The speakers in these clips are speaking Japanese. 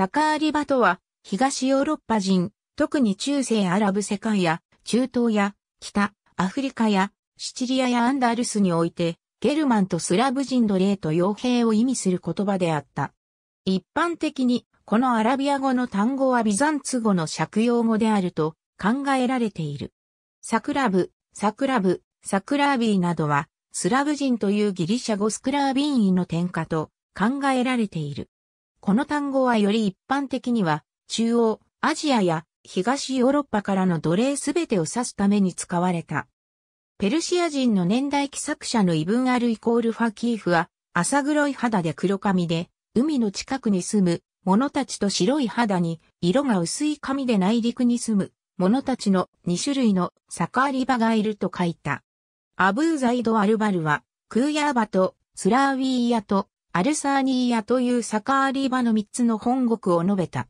逆ーリバとは、東ヨーロッパ人、特に中世アラブ世界や、中東や、北、アフリカや、シチリアやアンダルスにおいて、ゲルマンとスラブ人奴隷と傭兵を意味する言葉であった。一般的に、このアラビア語の単語はビザンツ語の借用語であると考えられている。サクラブ、サクラブ、サクラービーなどは、スラブ人というギリシャ語スクラービーンの転化と考えられている。この単語はより一般的には、中央、アジアや東ヨーロッパからの奴隷すべてを指すために使われた。ペルシア人の年代記作者のイブン・アル・イコール・ファキーフは、浅黒い肌で黒髪で、海の近くに住む者たちと白い肌に、色が薄い髪で内陸に住む者たちの2種類のサカーリバがいると書いた。アブーザイド・アルバルは、クーヤーバとスラーウィーヤとアルサーニーヤというサカーリーバの3つの本国を述べた。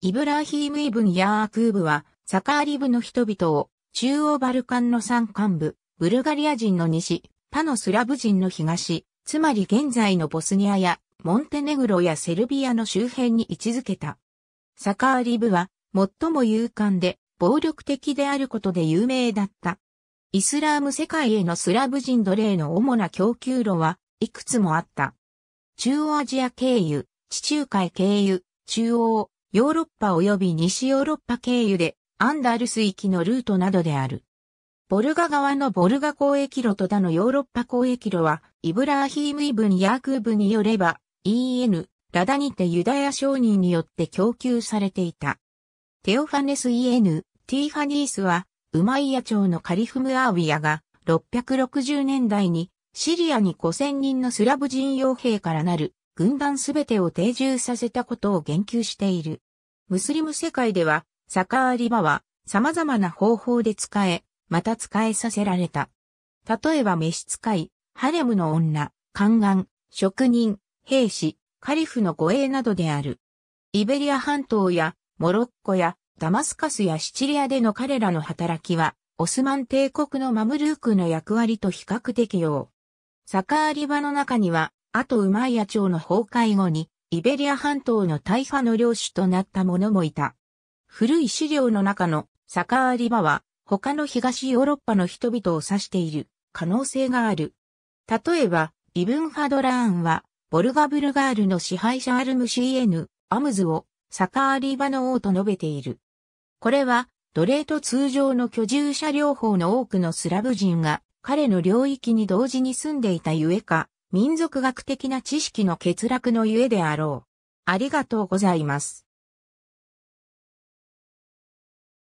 イブラーヒームイブン・ヤークーブは、サカーリブの人々を、中央バルカンの山間部、ブルガリア人の西、パノスラブ人の東、つまり現在のボスニアや、モンテネグロやセルビアの周辺に位置づけた。サカーリブは、最も勇敢で、暴力的であることで有名だった。イスラーム世界へのスラブ人奴隷の主な供給路は、いくつもあった。中央アジア経由、地中海経由、中央、ヨーロッパ及び西ヨーロッパ経由で、アンダールス域のルートなどである。ボルガ側のボルガ交易路と他のヨーロッパ交易路は、イブラーヒーム・イブン・ヤークーブによれば、EN、ラダニテユダヤ商人によって供給されていた。テオファネス EN、ティーファニースは、ウマイヤ朝のカリフム・アービアが、660年代にシリアに5000人のスラブ人傭兵からなる軍団すべてを定住させたことを言及している。ムスリム世界では、サカーリバは様々な方法で使え、また使えさせられた。例えば召使い、ハレムの女、宦官、職人、兵士、カリフの護衛などである。イベリア半島やモロッコやダマスカスやシチリアでの彼らの働きは、オスマン帝国のマムルークの役割と比較よう。カあり場の中には、あとウマイヤ朝の崩壊後に、イベリア半島の大破の領主となった者もいた。古い資料の中のカあり場は、他の東ヨーロッパの人々を指している可能性がある。例えば、イブンハドラーンは、ボルガブルガールの支配者アルム CN、アムズを、サカーリバの王と述べている。これは、奴隷と通常の居住者療法の多くのスラブ人が、彼の領域に同時に住んでいたゆえか、民族学的な知識の欠落のゆえであろう。ありがとうございます。